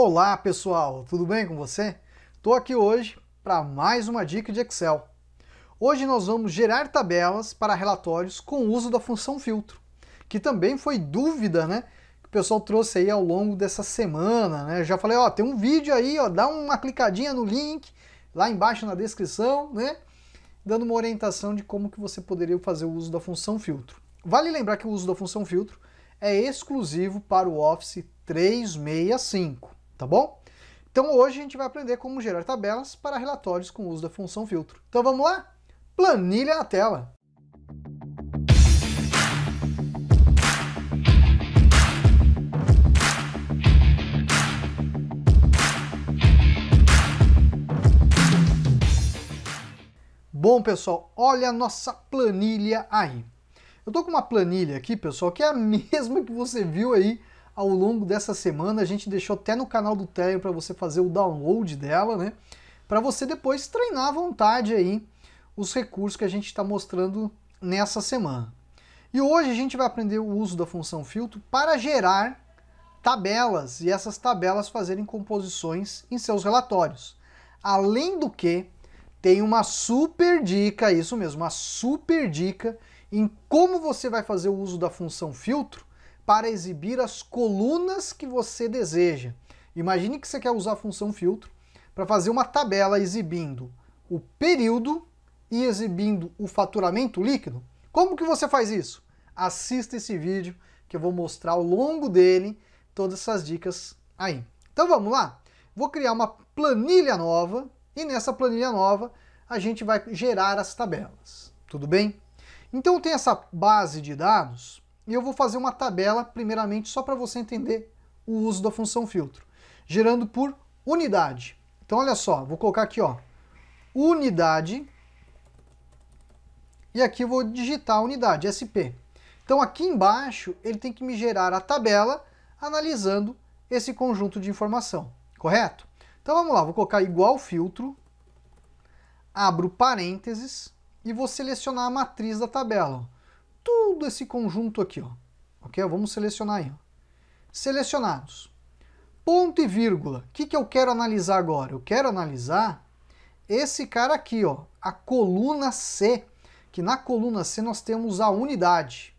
Olá pessoal, tudo bem com você? Estou aqui hoje para mais uma dica de Excel. Hoje nós vamos gerar tabelas para relatórios com o uso da função filtro, que também foi dúvida né, que o pessoal trouxe aí ao longo dessa semana. Né? já falei, ó, tem um vídeo aí, ó, dá uma clicadinha no link lá embaixo na descrição, né? Dando uma orientação de como que você poderia fazer o uso da função filtro. Vale lembrar que o uso da função filtro é exclusivo para o Office 365 tá bom? Então hoje a gente vai aprender como gerar tabelas para relatórios com o uso da função filtro. Então vamos lá? Planilha na tela! Bom, pessoal, olha a nossa planilha aí. Eu tô com uma planilha aqui, pessoal, que é a mesma que você viu aí ao longo dessa semana. A gente deixou até no canal do Telegram para você fazer o download dela, né? Para você depois treinar à vontade aí os recursos que a gente está mostrando nessa semana. E hoje a gente vai aprender o uso da função filtro para gerar tabelas e essas tabelas fazerem composições em seus relatórios. Além do que, tem uma super dica, isso mesmo, uma super dica em como você vai fazer o uso da função filtro para exibir as colunas que você deseja. Imagine que você quer usar a função filtro para fazer uma tabela exibindo o período e exibindo o faturamento líquido. Como que você faz isso? Assista esse vídeo que eu vou mostrar ao longo dele todas essas dicas aí. Então vamos lá? Vou criar uma planilha nova e nessa planilha nova a gente vai gerar as tabelas, tudo bem? Então tem essa base de dados e eu vou fazer uma tabela, primeiramente, só para você entender o uso da função filtro, gerando por unidade. Então, olha só, vou colocar aqui, ó, unidade, e aqui eu vou digitar unidade, SP. Então, aqui embaixo, ele tem que me gerar a tabela analisando esse conjunto de informação, correto? Então, vamos lá, vou colocar igual filtro, abro parênteses e vou selecionar a matriz da tabela, ó todo esse conjunto aqui, ó. Ok? Vamos selecionar aí. Ó. Selecionados. Ponto e vírgula. O que, que eu quero analisar agora? Eu quero analisar esse cara aqui, ó, a coluna C, que na coluna C nós temos a unidade.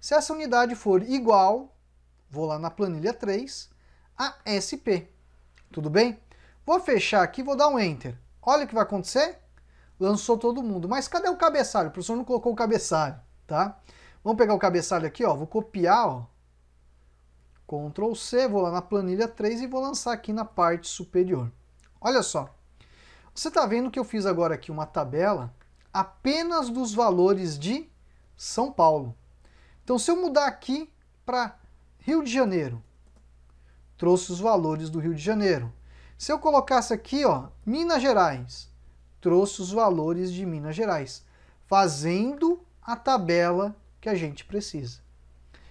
Se essa unidade for igual, vou lá na planilha 3, a SP. Tudo bem? Vou fechar aqui, vou dar um Enter. Olha o que vai acontecer. Lançou todo mundo. Mas cadê o cabeçalho? O professor não colocou o cabeçalho tá? Vamos pegar o cabeçalho aqui, ó, vou copiar, ó, Ctrl C, vou lá na planilha 3 e vou lançar aqui na parte superior. Olha só, você está vendo que eu fiz agora aqui uma tabela apenas dos valores de São Paulo. Então, se eu mudar aqui para Rio de Janeiro, trouxe os valores do Rio de Janeiro. Se eu colocasse aqui, ó, Minas Gerais, trouxe os valores de Minas Gerais, fazendo a tabela que a gente precisa.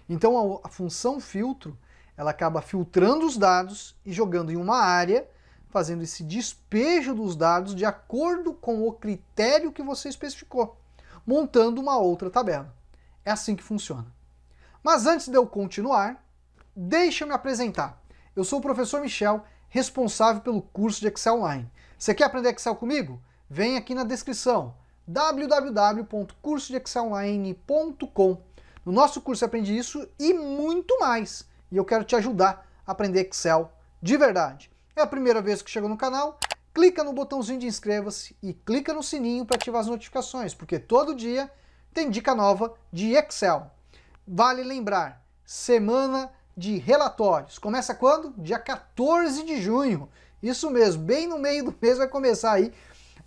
Então a, função filtro ela acaba filtrando os dados e jogando em uma área, fazendo esse despejo dos dados de acordo com o critério que você especificou, montando uma outra tabela. É assim que funciona. Mas antes de eu continuar, deixa eu me apresentar. Eu sou o professor Michel, responsável pelo curso de Excel Online. Você quer aprender Excel comigo? Vem aqui na descrição www.cursodexcelonline.com. No nosso curso aprende isso e muito mais. E eu quero te ajudar a aprender Excel de verdade. É a primeira vez que chegou no canal? Clica no botãozinho de inscreva-se e clica no sininho para ativar as notificações, porque todo dia tem dica nova de Excel. Vale lembrar, semana de relatórios. Começa quando? Dia 14 de junho. Isso mesmo, bem no meio do mês vai começar aí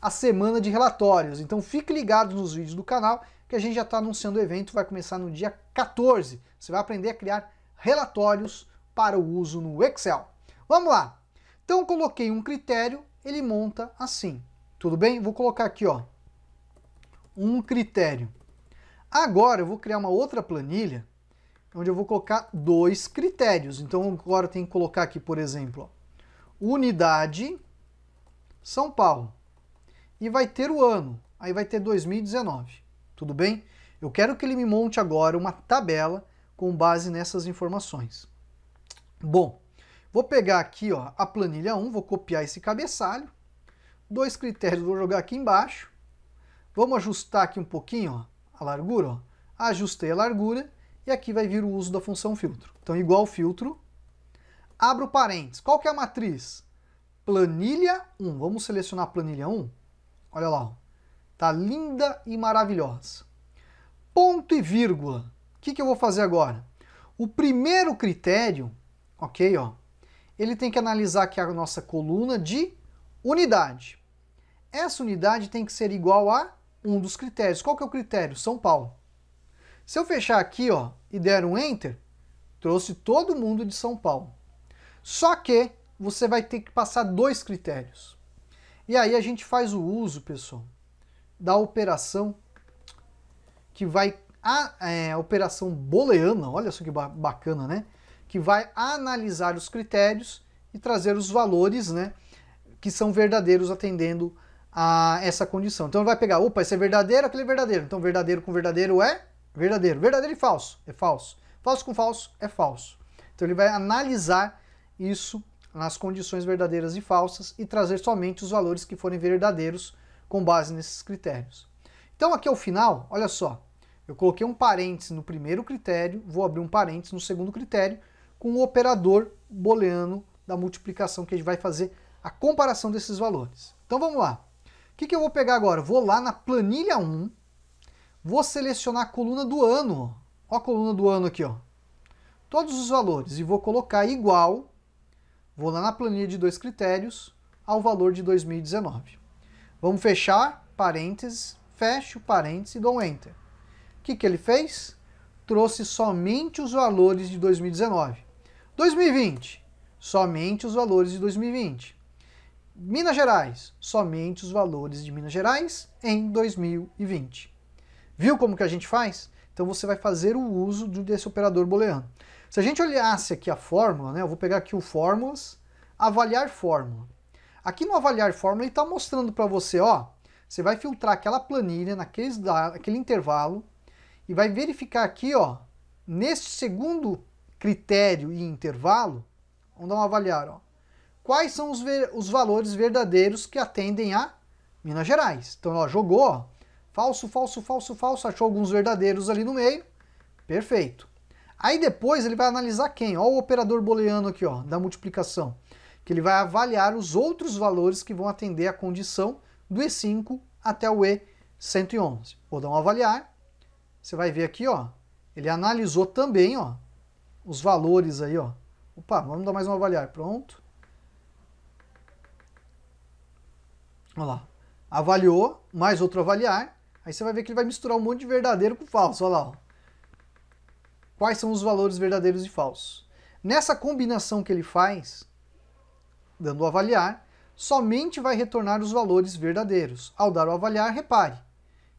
a semana de relatórios. Então fique ligado nos vídeos do canal que a gente já está anunciando o evento, vai começar no dia 14. Você vai aprender a criar relatórios para o uso no Excel. Vamos lá! Então coloquei um critério, ele monta assim. Tudo bem? Vou colocar aqui, ó, um critério. Agora eu vou criar uma outra planilha onde eu vou colocar dois critérios. Então agora tem que colocar aqui, por exemplo, ó, unidade São Paulo e vai ter o ano, aí vai ter 2019, tudo bem? Eu quero que ele me monte agora uma tabela com base nessas informações. Bom, vou pegar aqui ó, a planilha 1, vou copiar esse cabeçalho, dois critérios vou jogar aqui embaixo, vamos ajustar aqui um pouquinho ó, a largura, ó. ajustei a largura e aqui vai vir o uso da função filtro. Então igual filtro, abro parênteses, qual que é a matriz? Planilha 1, vamos selecionar a planilha 1, Olha lá. Tá linda e maravilhosa. Ponto e vírgula. O que, que eu vou fazer agora? O primeiro critério, ok, ó, ele tem que analisar aqui a nossa coluna de unidade. Essa unidade tem que ser igual a um dos critérios. Qual que é o critério? São Paulo. Se eu fechar aqui ó, e der um Enter, trouxe todo mundo de São Paulo. Só que você vai ter que passar dois critérios. E aí a gente faz o uso, pessoal, da operação que vai a é, operação booleana, olha só que bacana, né? Que vai analisar os critérios e trazer os valores, né? Que são verdadeiros atendendo a essa condição. Então ele vai pegar, opa, esse é verdadeiro, aquele é verdadeiro. Então verdadeiro com verdadeiro é verdadeiro. Verdadeiro e falso é falso. Falso com falso é falso. Então ele vai analisar isso nas condições verdadeiras e falsas e trazer somente os valores que forem verdadeiros com base nesses critérios. Então aqui ao final, olha só, eu coloquei um parêntese no primeiro critério, vou abrir um parêntese no segundo critério, com o operador booleano da multiplicação que a gente vai fazer a comparação desses valores. Então vamos lá. O que, que eu vou pegar agora? Vou lá na planilha 1, vou selecionar a coluna do ano, ó a coluna do ano aqui, ó. Todos os valores, e vou colocar igual Vou lá na planilha de dois critérios ao valor de 2019. Vamos fechar parênteses, fecho parênteses e dou um Enter. O que, que ele fez? Trouxe somente os valores de 2019. 2020, somente os valores de 2020. Minas Gerais, somente os valores de Minas Gerais em 2020. Viu como que a gente faz? Então você vai fazer o uso desse operador booleano. Se a gente olhasse aqui a fórmula, né, eu vou pegar aqui o Fórmulas, avaliar fórmula. Aqui no avaliar fórmula ele está mostrando para você, ó, você vai filtrar aquela planilha naqueles, naquele intervalo e vai verificar aqui, ó, neste segundo critério e intervalo, vamos dar um avaliar, ó, quais são os, ver, os valores verdadeiros que atendem a Minas Gerais. Então, ó, jogou, ó, falso, falso, falso, falso, achou alguns verdadeiros ali no meio, perfeito. Aí depois ele vai analisar quem? Ó, o operador booleano aqui, ó, da multiplicação, que ele vai avaliar os outros valores que vão atender a condição do E5 até o E111. dar um avaliar, você vai ver aqui, ó, ele analisou também, ó, os valores aí, ó. Opa, vamos dar mais um avaliar, pronto. Olha lá, avaliou, mais outro avaliar, aí você vai ver que ele vai misturar um monte de verdadeiro com falso, olha lá, ó quais são os valores verdadeiros e falsos. Nessa combinação que ele faz, dando o avaliar, somente vai retornar os valores verdadeiros. Ao dar o avaliar, repare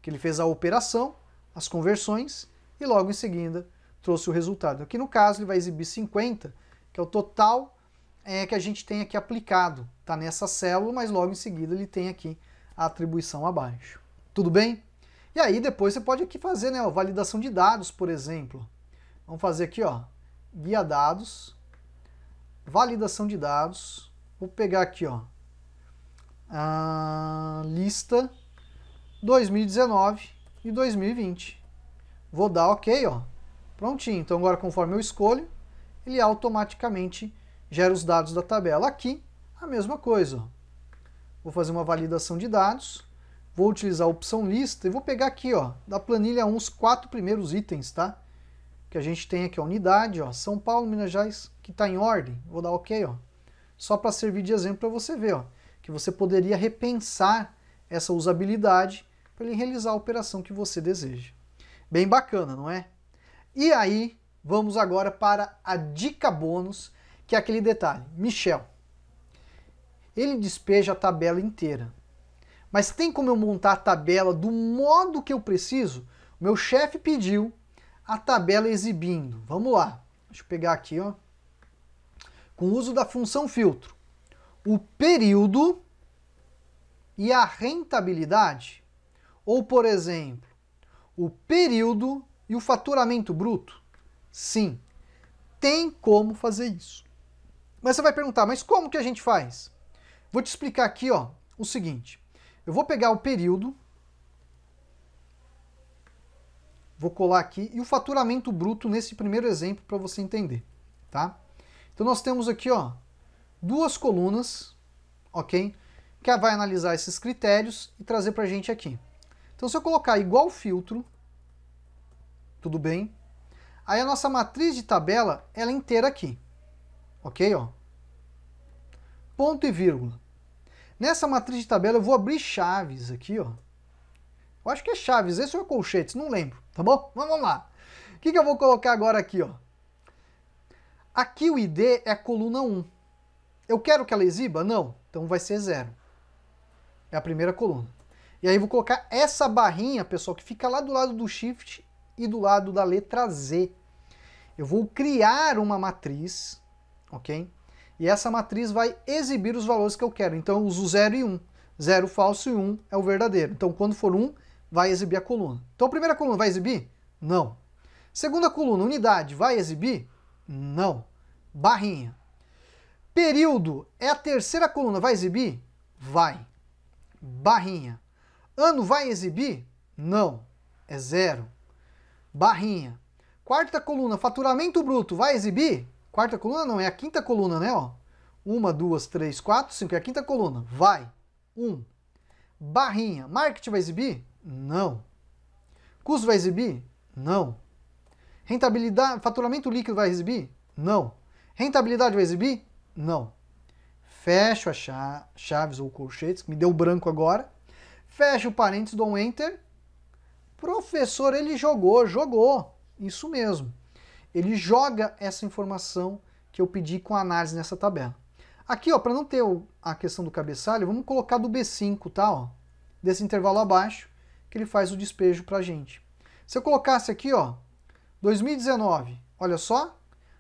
que ele fez a operação, as conversões e logo em seguida trouxe o resultado. Aqui no caso ele vai exibir 50, que é o total é, que a gente tem aqui aplicado. Está nessa célula, mas logo em seguida ele tem aqui a atribuição abaixo. Tudo bem? E aí depois você pode aqui fazer né, ó, validação de dados, por exemplo. Vamos fazer aqui, ó, guia dados, validação de dados. Vou pegar aqui, ó, a lista 2019 e 2020. Vou dar OK, ó. Prontinho. Então agora conforme eu escolho, ele automaticamente gera os dados da tabela. Aqui a mesma coisa, Vou fazer uma validação de dados, vou utilizar a opção lista e vou pegar aqui, ó, da planilha 1 os quatro primeiros itens, tá? que a gente tem aqui, a unidade, ó, São Paulo, Minas Gerais, que está em ordem, vou dar OK, ó, só para servir de exemplo para você ver, ó, que você poderia repensar essa usabilidade para ele realizar a operação que você deseja. Bem bacana, não é? E aí, vamos agora para a dica bônus, que é aquele detalhe, Michel. Ele despeja a tabela inteira. Mas tem como eu montar a tabela do modo que eu preciso? Meu chefe pediu a tabela exibindo. Vamos lá. Deixa eu pegar aqui, ó. Com o uso da função filtro, o período e a rentabilidade, ou por exemplo, o período e o faturamento bruto? Sim, tem como fazer isso. Mas você vai perguntar, mas como que a gente faz? Vou te explicar aqui, ó, o seguinte. Eu vou pegar o período, Vou colar aqui e o faturamento bruto nesse primeiro exemplo para você entender, tá? Então nós temos aqui, ó, duas colunas, ok? Que vai analisar esses critérios e trazer para a gente aqui. Então se eu colocar igual filtro, tudo bem? Aí a nossa matriz de tabela, ela é inteira aqui, ok? Ó. Ponto e vírgula. Nessa matriz de tabela eu vou abrir chaves aqui, ó. Eu acho que é Chaves, esse ou é Colchetes, não lembro, tá bom? Vamos lá. O que, que eu vou colocar agora aqui, ó? Aqui o ID é coluna 1. Eu quero que ela exiba? Não. Então vai ser zero. É a primeira coluna. E aí vou colocar essa barrinha, pessoal, que fica lá do lado do shift e do lado da letra Z. Eu vou criar uma matriz, ok? E essa matriz vai exibir os valores que eu quero. Então eu uso 0 e 1. Um. 0 falso e 1 um é o verdadeiro. Então quando for 1, um, vai exibir a coluna. Então, a primeira coluna vai exibir? Não. Segunda coluna, unidade, vai exibir? Não. Barrinha. Período é a terceira coluna, vai exibir? Vai. Barrinha. Ano vai exibir? Não. É zero. Barrinha. Quarta coluna, faturamento bruto, vai exibir? Quarta coluna não, é a quinta coluna, né? Ó. Uma, duas, três, quatro, cinco, é a quinta coluna. Vai. Um. Barrinha. Marketing vai exibir? Não. Custo vai exibir? Não. Rentabilidade, faturamento líquido vai exibir? Não. Rentabilidade vai exibir? Não. Fecho as chaves ou colchetes, que me deu branco agora. Fecho o parênteses, dou um enter. Professor, ele jogou, jogou. Isso mesmo. Ele joga essa informação que eu pedi com análise nessa tabela. Aqui, ó, para não ter a questão do cabeçalho, vamos colocar do B5, tá? Ó, desse intervalo abaixo ele faz o despejo para a gente. Se eu colocasse aqui, ó, 2019, olha só,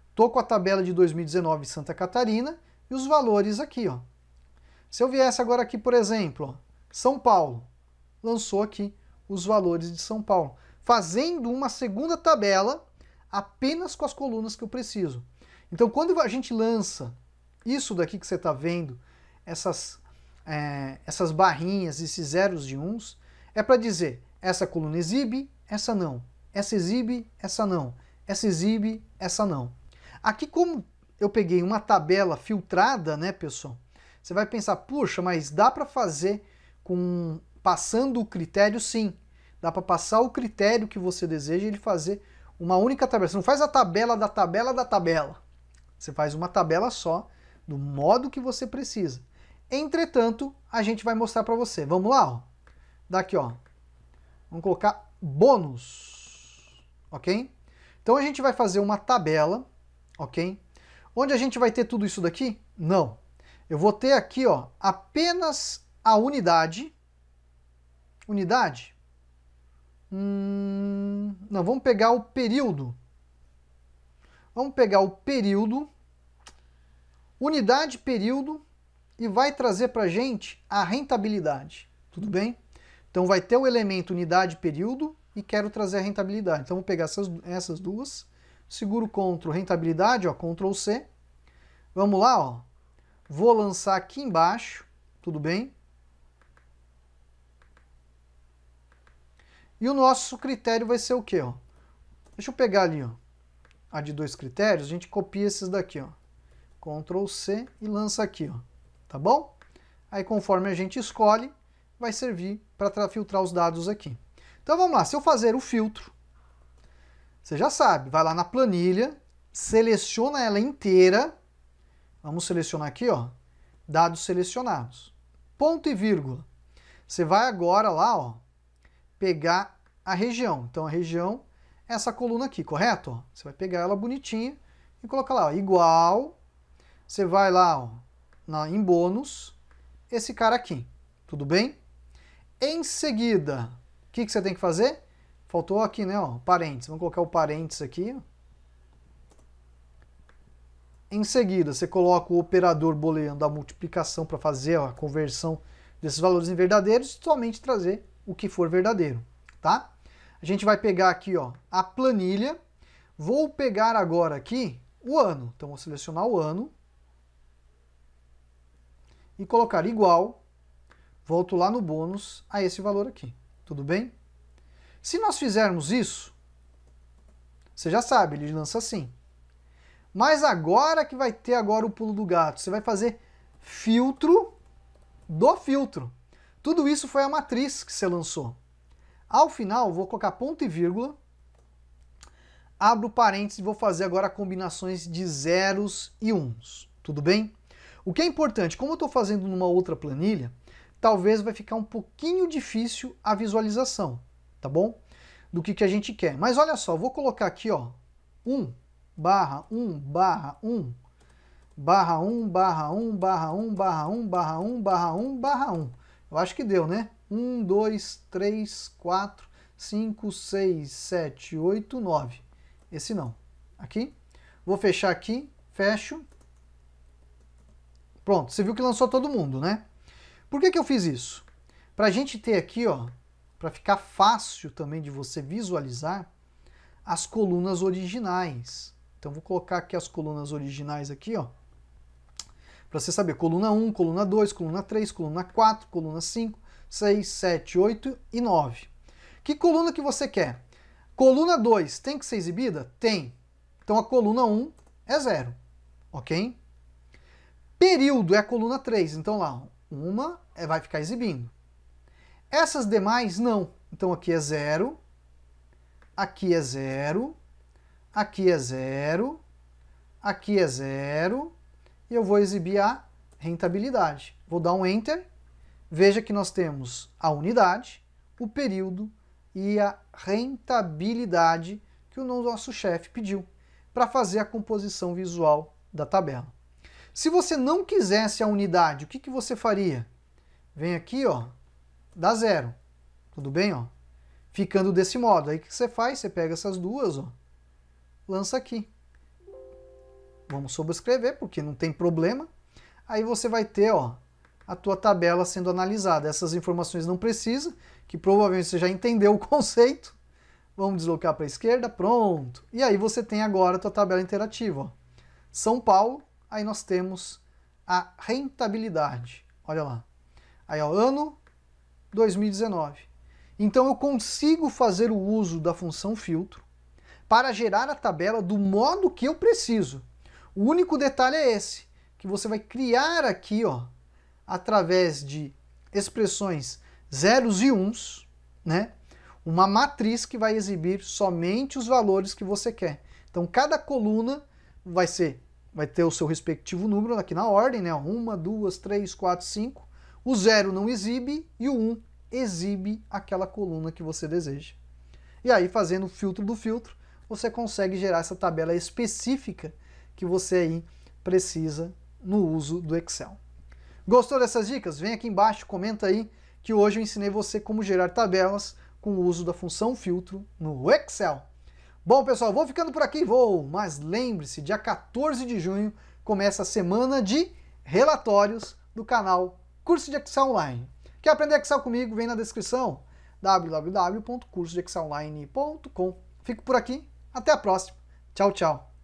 estou com a tabela de 2019 Santa Catarina e os valores aqui, ó. Se eu viesse agora aqui, por exemplo, ó, São Paulo, lançou aqui os valores de São Paulo, fazendo uma segunda tabela apenas com as colunas que eu preciso. Então, quando a gente lança isso daqui que você está vendo, essas, é, essas barrinhas, esses zeros de uns, é para dizer, essa coluna exibe, essa não. Essa exibe, essa não. Essa exibe, essa não. Aqui como eu peguei uma tabela filtrada, né, pessoal? Você vai pensar, puxa, mas dá para fazer com passando o critério sim. Dá para passar o critério que você deseja e ele fazer uma única tabela. Você não faz a tabela da tabela da tabela. Você faz uma tabela só do modo que você precisa. Entretanto, a gente vai mostrar para você. Vamos lá, ó daqui, ó. Vamos colocar bônus, ok? Então a gente vai fazer uma tabela, ok? Onde a gente vai ter tudo isso daqui? Não. Eu vou ter aqui, ó, apenas a unidade. Unidade? Hum, não, vamos pegar o período. Vamos pegar o período, unidade período, e vai trazer para gente a rentabilidade. Tudo bem? Então vai ter o elemento unidade período e quero trazer a rentabilidade. Então vou pegar essas, essas duas, seguro CTRL rentabilidade, ó, CTRL C. Vamos lá, ó. Vou lançar aqui embaixo, tudo bem? E o nosso critério vai ser o quê, ó? Deixa eu pegar ali, ó. A de dois critérios, a gente copia esses daqui, ó. Ctrl C e lança aqui, ó. Tá bom? Aí conforme a gente escolhe, vai servir para filtrar os dados aqui. Então vamos lá, se eu fazer o filtro, você já sabe, vai lá na planilha, seleciona ela inteira, vamos selecionar aqui, ó, dados selecionados, ponto e vírgula. Você vai agora lá, ó, pegar a região. Então a região é essa coluna aqui, correto? Ó, você vai pegar ela bonitinha e colocar lá, ó, igual, você vai lá ó, na, em bônus, esse cara aqui, tudo bem? Em seguida, o que, que você tem que fazer? Faltou aqui, né? Ó, parênteses. Vamos colocar o parênteses aqui. Em seguida, você coloca o operador booleano da multiplicação para fazer a conversão desses valores em verdadeiros e somente trazer o que for verdadeiro, tá? A gente vai pegar aqui, ó, a planilha. Vou pegar agora aqui o ano. Então, vou selecionar o ano e colocar igual volto lá no bônus a esse valor aqui. Tudo bem? Se nós fizermos isso, você já sabe, ele lança assim. Mas agora que vai ter agora o pulo do gato, você vai fazer filtro do filtro. Tudo isso foi a matriz que você lançou. Ao final, vou colocar ponto e vírgula, abro parênteses e vou fazer agora combinações de zeros e uns. Tudo bem? O que é importante, como eu estou fazendo numa outra planilha, talvez vai ficar um pouquinho difícil a visualização, tá bom? Do que, que a gente quer. Mas olha só, vou colocar aqui, ó, 1 barra 1 barra 1 barra 1 barra 1 barra 1 barra 1 barra 1 barra 1 barra 1. Eu acho que deu, né? 1, 2, 3, 4, 5, 6, 7, 8, 9. Esse não. Aqui. Vou fechar aqui, fecho. Pronto, você viu que lançou todo mundo, né? Por que, que eu fiz isso? Para a gente ter aqui, ó, para ficar fácil também de você visualizar, as colunas originais. Então vou colocar aqui as colunas originais aqui, ó. Para você saber, coluna 1, coluna 2, coluna 3, coluna 4, coluna 5, 6, 7, 8 e 9. Que coluna que você quer? Coluna 2 tem que ser exibida? Tem. Então a coluna 1 é zero, ok? Período é a coluna 3. Então lá, uma é vai ficar exibindo. Essas demais, não. Então aqui é zero, aqui é zero, aqui é zero, aqui é zero, e eu vou exibir a rentabilidade. Vou dar um Enter, veja que nós temos a unidade, o período e a rentabilidade que o nosso chefe pediu para fazer a composição visual da tabela. Se você não quisesse a unidade, o que, que você faria? Vem aqui, ó, dá zero. Tudo bem, ó? Ficando desse modo. Aí o que você faz? Você pega essas duas, ó, lança aqui. Vamos sobrescrever, porque não tem problema. Aí você vai ter, ó, a tua tabela sendo analisada. Essas informações não precisa, que provavelmente você já entendeu o conceito. Vamos deslocar para a esquerda, pronto. E aí você tem agora a tua tabela interativa. Ó. São Paulo Aí nós temos a rentabilidade. Olha lá. Aí, ó, ano 2019. Então eu consigo fazer o uso da função filtro para gerar a tabela do modo que eu preciso. O único detalhe é esse, que você vai criar aqui, ó, através de expressões zeros e uns, né? Uma matriz que vai exibir somente os valores que você quer. Então cada coluna vai ser vai ter o seu respectivo número aqui na ordem, né? Uma, duas, três, quatro, cinco. O zero não exibe e o um exibe aquela coluna que você deseja. E aí, fazendo o filtro do filtro, você consegue gerar essa tabela específica que você aí precisa no uso do Excel. Gostou dessas dicas? Vem aqui embaixo, comenta aí que hoje eu ensinei você como gerar tabelas com o uso da função filtro no Excel. Bom, pessoal, vou ficando por aqui, vou, mas lembre-se, dia 14 de junho começa a semana de relatórios do canal Curso de Excel Online. Quer aprender Excel comigo? Vem na descrição www.cursodeexcelonline.com. Fico por aqui, até a próxima. Tchau, tchau.